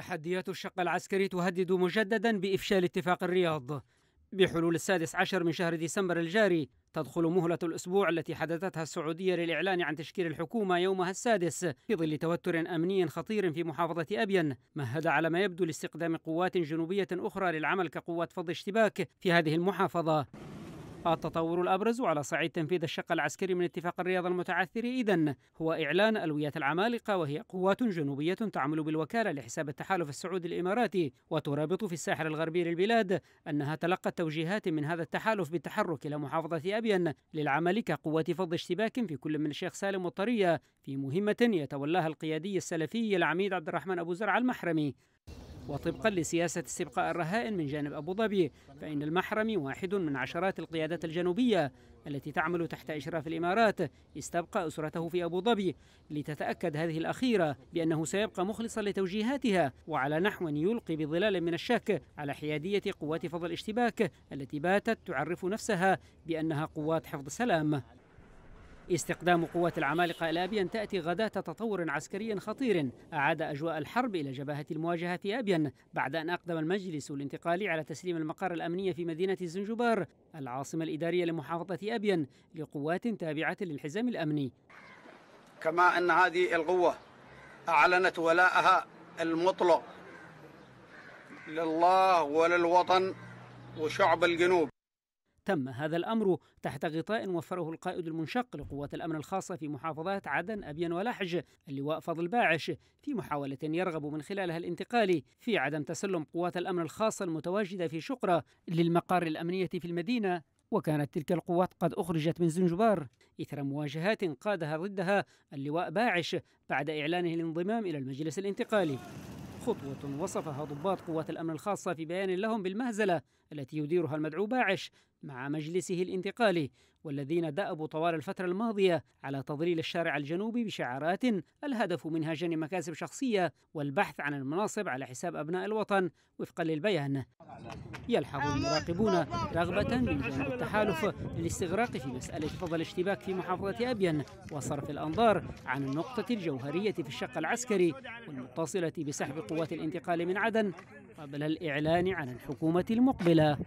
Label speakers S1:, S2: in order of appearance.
S1: تحديات الشق العسكري تهدد مجددا بإفشال اتفاق الرياض بحلول السادس عشر من شهر ديسمبر الجاري تدخل مهلة الأسبوع التي حددتها السعودية للإعلان عن تشكيل الحكومة يومها السادس في ظل توتر أمني خطير في محافظة أبين مهد على ما يبدو لاستقدام قوات جنوبية أخرى للعمل كقوات فض اشتباك في هذه المحافظة التطور الأبرز على صعيد تنفيذ الشق العسكري من اتفاق الرياض المتعثر إذا هو إعلان ألوية العمالقة وهي قوات جنوبية تعمل بالوكالة لحساب التحالف السعودي الإماراتي وترابط في الساحل الغربي للبلاد أنها تلقت توجيهات من هذا التحالف بالتحرك إلى محافظة أبين للعمل كقوة فض اشتباك في كل من الشيخ سالم والطرية في مهمة يتولاها القيادي السلفي العميد عبد الرحمن أبو زرع المحرمي وطبقا لسياسة استبقاء الرهائن من جانب أبو ظبي فإن المحرمي واحد من عشرات القيادات الجنوبية التي تعمل تحت إشراف الإمارات استبقى أسرته في أبو ظبي لتتأكد هذه الأخيرة بأنه سيبقى مخلصا لتوجيهاتها وعلى نحو يلقي بظلال من الشك على حيادية قوات فضل الاشتباك التي باتت تعرف نفسها بأنها قوات حفظ سلام استقدام قوات العمالقة الأبيان تأتي غداة تطور عسكري خطير أعاد أجواء الحرب إلى جبهة المواجهة أبين بعد أن أقدم المجلس الانتقالي على تسليم المقر الأمني في مدينة الزنجبار العاصمة الإدارية لمحافظة أبين لقوات تابعة للحزام الأمني كما أن هذه القوة أعلنت ولاءها المطلق لله وللوطن وشعب الجنوب تم هذا الأمر تحت غطاء وفره القائد المنشق لقوات الأمن الخاصة في محافظات عدن أبين ولحج اللواء فضل باعش في محاولة يرغب من خلالها الانتقال في عدم تسلم قوات الأمن الخاصة المتواجدة في شقرة للمقار الأمنية في المدينة وكانت تلك القوات قد أخرجت من زنجبار إثر مواجهات قادها ضدها اللواء باعش بعد إعلانه الانضمام إلى المجلس الانتقالي خطوة وصفها ضباط قوات الأمن الخاصة في بيان لهم بالمهزلة التي يديرها المدعو باعش مع مجلسه الانتقالي والذين دأبوا طوال الفترة الماضية على تضليل الشارع الجنوبي بشعارات الهدف منها جني مكاسب شخصية والبحث عن المناصب على حساب أبناء الوطن وفقا للبيان يلحظ المراقبون رغبة من جانب التحالف للاستغراق في مسألة فضل الاشتباك في محافظة أبين وصرف الأنظار عن النقطة الجوهرية في الشق العسكري والمتصلة بسحب قوات الانتقال من عدن قبل الإعلان عن الحكومة المقبلة